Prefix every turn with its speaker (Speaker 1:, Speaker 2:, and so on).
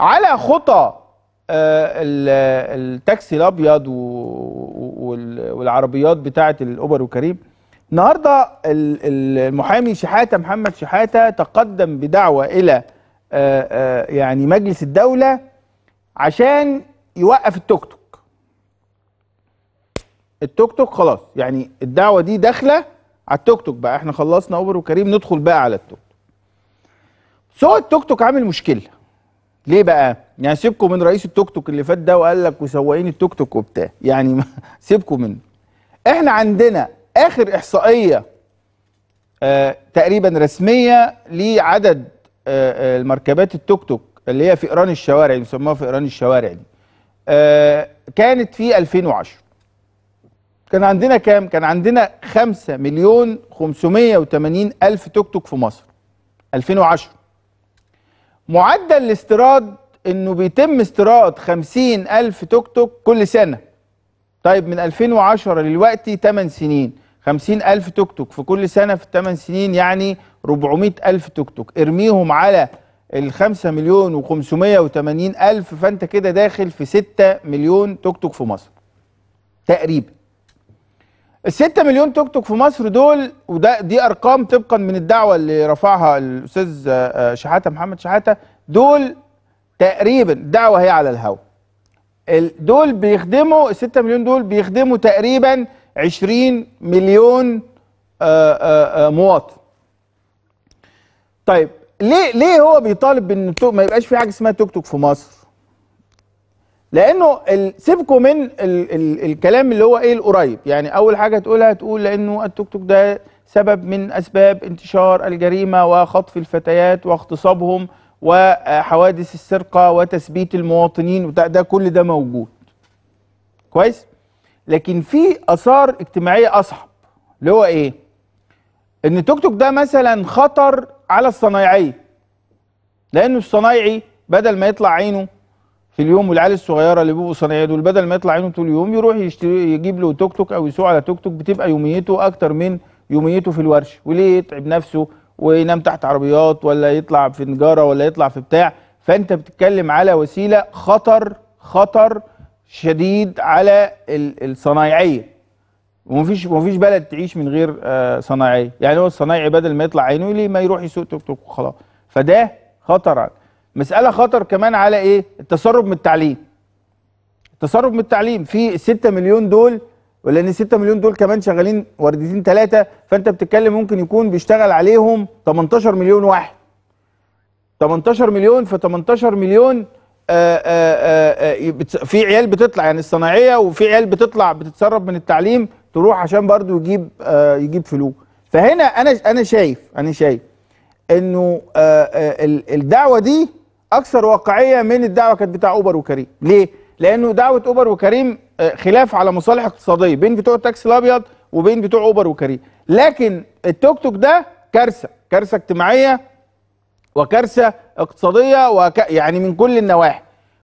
Speaker 1: على خطى آه، التاكسي الابيض والعربيات بتاعه الاوبر وكريم النهارده المحامي شحاته محمد شحاته تقدم بدعوه الى آه، آه، يعني مجلس الدوله عشان يوقف التوك توك التوك توك خلاص يعني الدعوه دي داخله على التوك توك بقى احنا خلصنا اوبر وكريم ندخل بقى على التوك توك سوق التوك توك عامل مشكله ليه بقى؟ يعني سيبكم من رئيس التوك توك اللي فات ده وقال لك وسواقين التوك توك وبتاع، يعني سيبكم منه. احنا عندنا اخر احصائيه آه تقريبا رسميه لعدد آه, آه، المركبات التوك توك اللي هي فئران الشوارع اللي بيسموها فئران الشوارع دي. آه كانت في 2010. كان عندنا كام؟ كان عندنا 5 مليون 580 الف توك توك في مصر. 2010 معدل الاستيراد انه بيتم استيراد 50000 توك توك كل سنه طيب من 2010 لدلوقتي 8 سنين 50000 توك توك في كل سنه في 8 سنين يعني 400000 توك توك ارميهم على ال 5 مليون و580 الف فانت كده داخل في 6 مليون توك توك في مصر تقريبا ال 6 مليون توك توك في مصر دول وده دي ارقام طبقا من الدعوه اللي رفعها الاستاذ آه، آه، شحاته محمد شحاته دول تقريبا دعوه هي على الهوا دول بيخدموا ال 6 مليون دول بيخدموا تقريبا 20 مليون آه، مواطن طيب ليه ليه هو بيطالب بان ما يبقاش في حاجه اسمها توك توك في مصر لانه سيبكم من ال ال الكلام اللي هو ايه القريب يعني اول حاجه تقولها تقول لانه التوك توك ده سبب من اسباب انتشار الجريمه وخطف الفتيات واغتصابهم وحوادث السرقه وتثبيت المواطنين ده كل ده موجود كويس لكن في اثار اجتماعيه اصعب اللي هو ايه ان التوك توك ده مثلا خطر على الصنايعيه لانه الصنايعي بدل ما يطلع عينه في اليوم والعيال الصغيره اللي بيبقوا صنايعيه دول بدل ما يطلع عينه طول اليوم يروح يشتري يجيب له توك توك او يسوق على توك توك بتبقى يوميته اكتر من يوميته في الورش وليه يتعب نفسه وينام تحت عربيات ولا يطلع في نجاره ولا يطلع في بتاع فانت بتتكلم على وسيله خطر خطر شديد على الصنايعيه ومفيش مفيش بلد تعيش من غير آه، صنايعيه يعني هو الصنايعي بدل ما يطلع عينه ليه ما يروح يسوق توك توك وخلاص فده خطر مساله خطر كمان على ايه التسرب من التعليم التسرب من التعليم في 6 مليون دول ولان 6 مليون دول كمان شغالين وردتين ثلاثه فانت بتتكلم ممكن يكون بيشتغل عليهم 18 مليون واحد 18 مليون ف 18 مليون آآ آه، آآ آه، آه، في عيال بتطلع يعني الصناعيه وفي عيال بتطلع بتتسرب من التعليم تروح عشان برضو يجيب يجيب فلوس فهنا انا انا شايف انا شايف انه الدعوه دي اكثر واقعيه من الدعوه كانت بتاع اوبر وكريم ليه لانه دعوه اوبر وكريم آه، خلاف على مصالح اقتصاديه بين بتوع التاكسي الابيض وبين بتوع اوبر وكريم لكن التوك توك ده كارثه كارثه اجتماعيه وكارثه اقتصاديه وك... يعني من كل النواحي